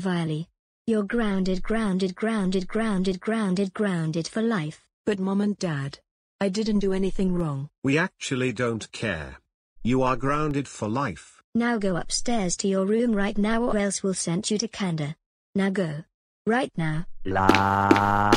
Viley. You're grounded, grounded, grounded, grounded, grounded, grounded for life. But mom and dad. I didn't do anything wrong. We actually don't care. You are grounded for life. Now go upstairs to your room right now or else we'll send you to Canada. Now go. Right now. La.